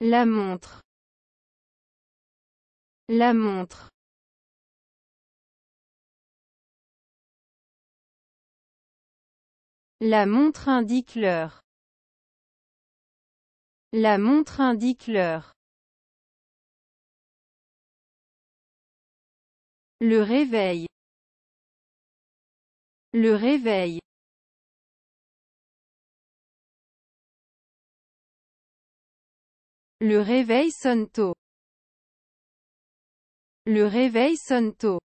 La montre. La montre. La montre indique l'heure. La montre indique l'heure. Le réveil. Le réveil. Le réveil sonne tôt. Le réveil sonne tôt.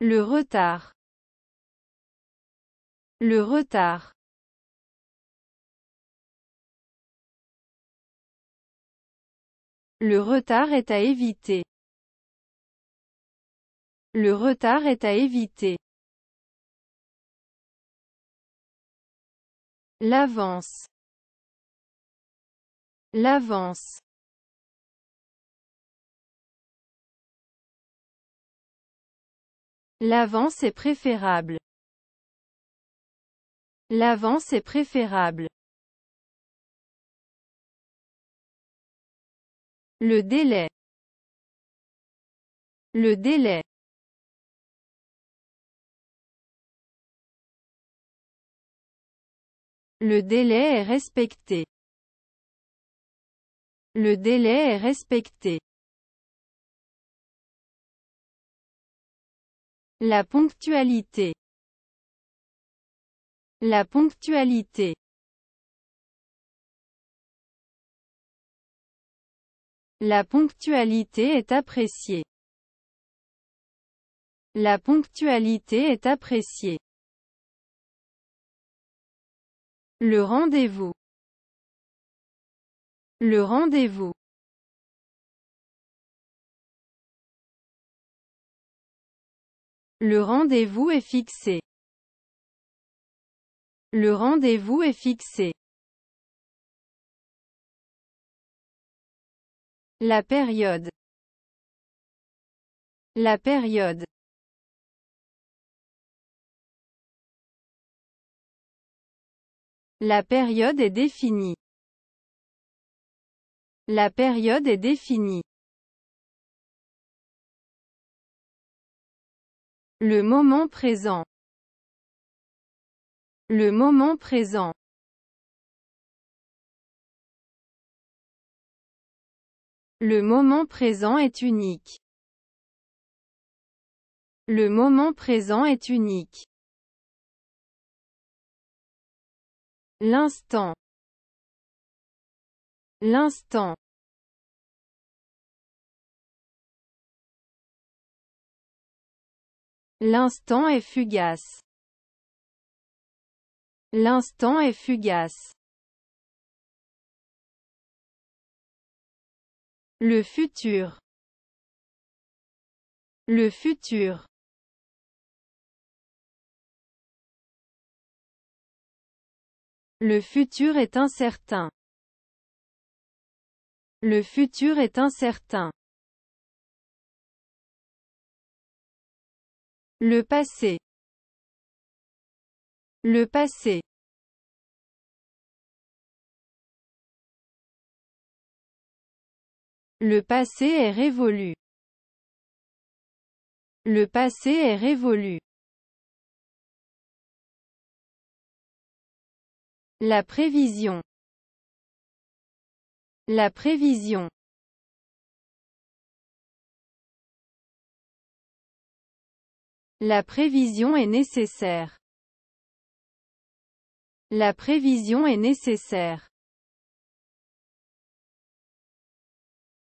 Le retard. Le retard. Le retard est à éviter. Le retard est à éviter. L'avance. L'avance. L'avance est préférable. L'avance est préférable. Le délai. Le délai. Le délai est respecté. Le délai est respecté. La ponctualité. La ponctualité. La ponctualité est appréciée. La ponctualité est appréciée. Le rendez-vous. Le rendez-vous. Le rendez-vous est fixé. Le rendez-vous est fixé. La période. La période. La période est définie. La période est définie. Le moment présent. Le moment présent. Le moment présent est unique. Le moment présent est unique. L'instant. L'instant. L'instant est fugace. L'instant est fugace. Le futur. Le futur. Le futur est incertain. Le futur est incertain. Le passé. Le passé. Le passé est révolu. Le passé est révolu. La prévision. La prévision. La prévision est nécessaire. La prévision est nécessaire.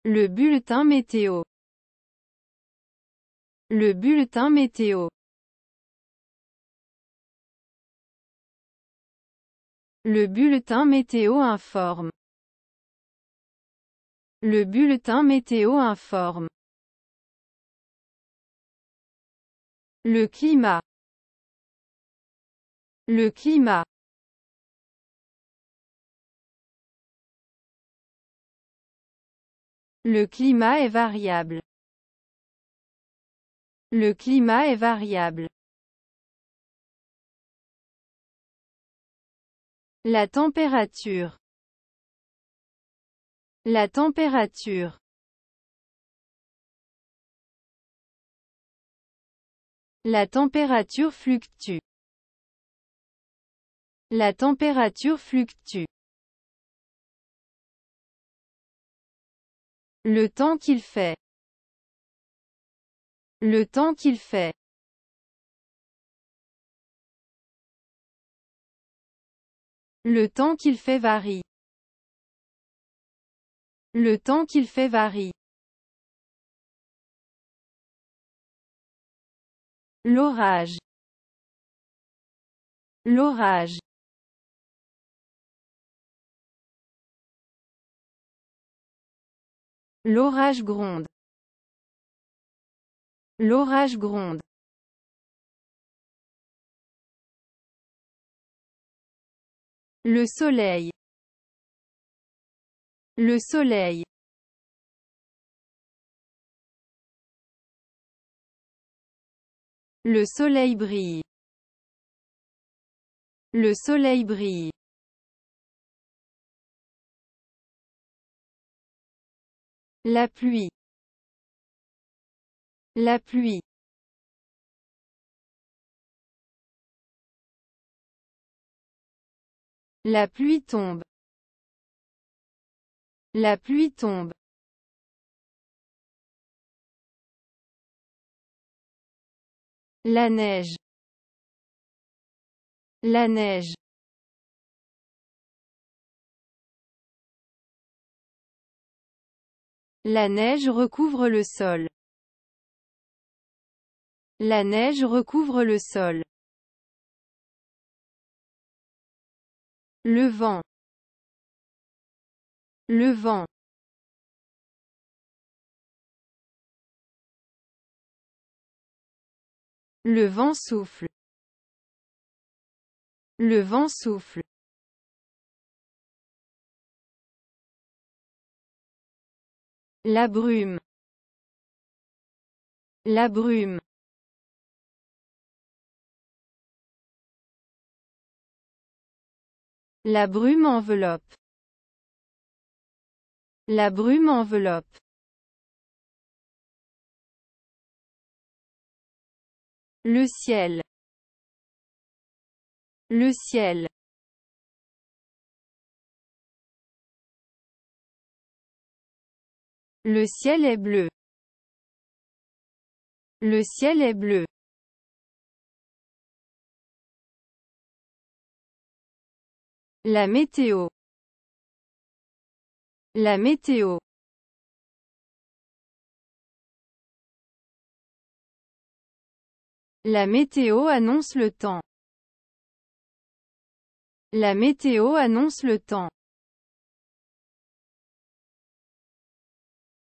Le bulletin météo. Le bulletin météo. Le bulletin météo informe. Le bulletin météo informe. Le climat. Le climat. Le climat est variable. Le climat est variable. La température. La température. La température fluctue. La température fluctue. Le temps qu'il fait. Le temps qu'il fait. Le temps qu'il fait varie. Le temps qu'il fait varie. L'orage. L'orage. L'orage gronde. L'orage gronde. Le soleil. Le soleil. Le soleil brille. Le soleil brille. La pluie. La pluie. La pluie tombe. La pluie tombe. La neige. La neige. La neige recouvre le sol. La neige recouvre le sol. Le vent. Le vent. Le vent souffle. Le vent souffle. La brume. La brume. La brume enveloppe. La brume enveloppe. Le ciel. Le ciel. Le ciel est bleu. Le ciel est bleu. La météo. La météo. La météo annonce le temps. La météo annonce le temps.